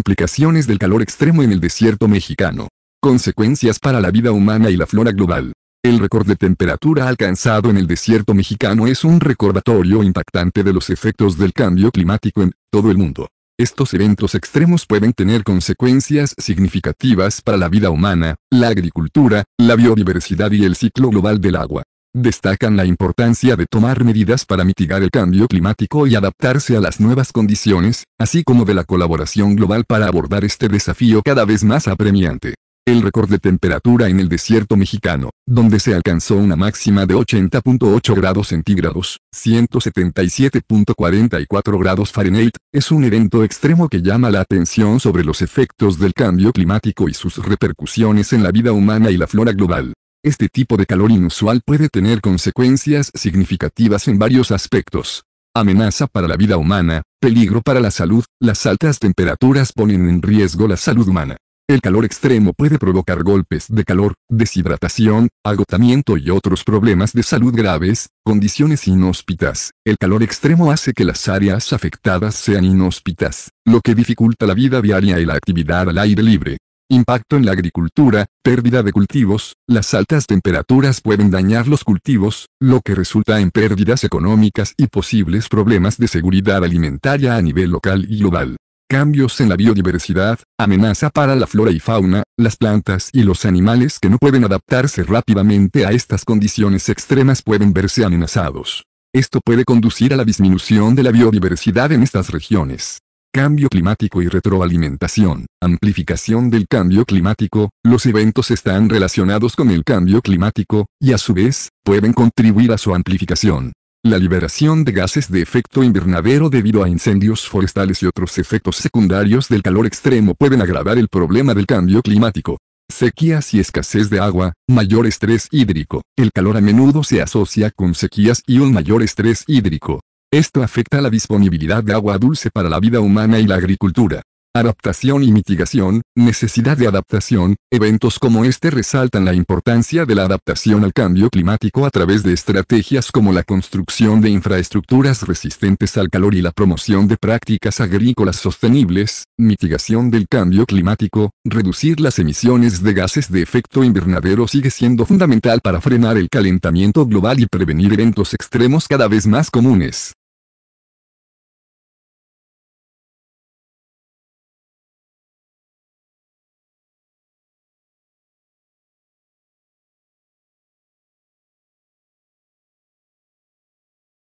Implicaciones del calor extremo en el desierto mexicano. Consecuencias para la vida humana y la flora global. El récord de temperatura alcanzado en el desierto mexicano es un recordatorio impactante de los efectos del cambio climático en todo el mundo. Estos eventos extremos pueden tener consecuencias significativas para la vida humana, la agricultura, la biodiversidad y el ciclo global del agua. Destacan la importancia de tomar medidas para mitigar el cambio climático y adaptarse a las nuevas condiciones, así como de la colaboración global para abordar este desafío cada vez más apremiante. El récord de temperatura en el desierto mexicano, donde se alcanzó una máxima de 80.8 grados centígrados, 177.44 grados Fahrenheit, es un evento extremo que llama la atención sobre los efectos del cambio climático y sus repercusiones en la vida humana y la flora global. Este tipo de calor inusual puede tener consecuencias significativas en varios aspectos. Amenaza para la vida humana, peligro para la salud, las altas temperaturas ponen en riesgo la salud humana. El calor extremo puede provocar golpes de calor, deshidratación, agotamiento y otros problemas de salud graves, condiciones inhóspitas. El calor extremo hace que las áreas afectadas sean inhóspitas, lo que dificulta la vida diaria y la actividad al aire libre. Impacto en la agricultura, pérdida de cultivos, las altas temperaturas pueden dañar los cultivos, lo que resulta en pérdidas económicas y posibles problemas de seguridad alimentaria a nivel local y global. Cambios en la biodiversidad, amenaza para la flora y fauna, las plantas y los animales que no pueden adaptarse rápidamente a estas condiciones extremas pueden verse amenazados. Esto puede conducir a la disminución de la biodiversidad en estas regiones. Cambio climático y retroalimentación, amplificación del cambio climático, los eventos están relacionados con el cambio climático, y a su vez, pueden contribuir a su amplificación. La liberación de gases de efecto invernadero debido a incendios forestales y otros efectos secundarios del calor extremo pueden agravar el problema del cambio climático. Sequías y escasez de agua, mayor estrés hídrico. El calor a menudo se asocia con sequías y un mayor estrés hídrico. Esto afecta la disponibilidad de agua dulce para la vida humana y la agricultura. Adaptación y mitigación, necesidad de adaptación, eventos como este resaltan la importancia de la adaptación al cambio climático a través de estrategias como la construcción de infraestructuras resistentes al calor y la promoción de prácticas agrícolas sostenibles, mitigación del cambio climático, reducir las emisiones de gases de efecto invernadero sigue siendo fundamental para frenar el calentamiento global y prevenir eventos extremos cada vez más comunes.